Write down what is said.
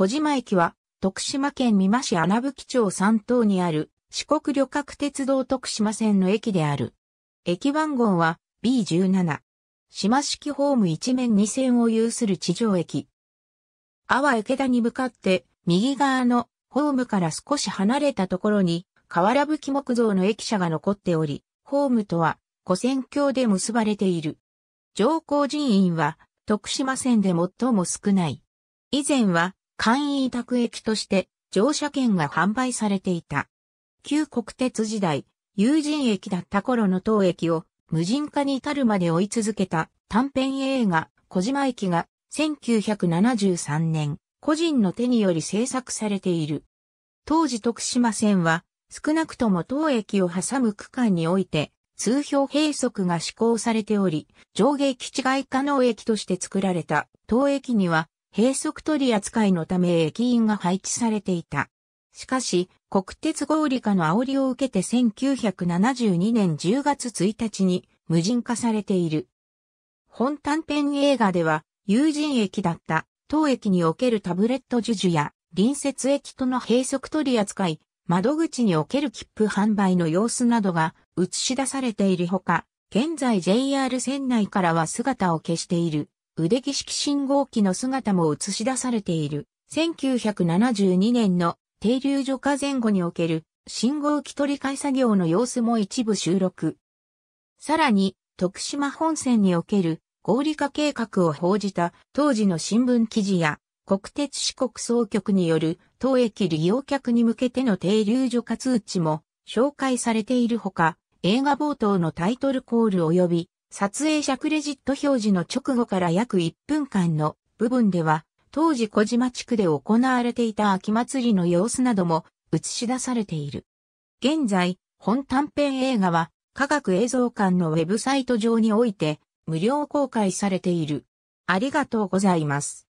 小島駅は、徳島県美馬市穴吹町三島にある、四国旅客鉄道徳島線の駅である。駅番号は B17。島式ホーム一面二線を有する地上駅。阿波池田に向かって、右側のホームから少し離れたところに、河原吹木造の駅舎が残っており、ホームとは、古線橋で結ばれている。上皇人員は、徳島線で最も少ない。以前は、簡易委託駅として乗車券が販売されていた。旧国鉄時代、有人駅だった頃の当駅を無人化に至るまで追い続けた短編映画小島駅が1973年個人の手により制作されている。当時徳島線は少なくとも当駅を挟む区間において通標閉塞が施行されており、上下駅地外可能駅として作られた当駅には閉塞取り扱いのため駅員が配置されていた。しかし、国鉄合理化の煽りを受けて1972年10月1日に無人化されている。本短編映画では、友人駅だった当駅におけるタブレット授受や隣接駅との閉塞取り扱い、窓口における切符販売の様子などが映し出されているほか、現在 JR 線内からは姿を消している。腕儀式信号機の姿も映し出されている。1972年の停留所化前後における信号機取り替え作業の様子も一部収録。さらに、徳島本線における合理化計画を報じた当時の新聞記事や国鉄四国総局による当駅利用客に向けての停留所化通知も紹介されているほか、映画冒頭のタイトルコール及び撮影者クレジット表示の直後から約1分間の部分では、当時小島地区で行われていた秋祭りの様子なども映し出されている。現在、本短編映画は科学映像館のウェブサイト上において無料公開されている。ありがとうございます。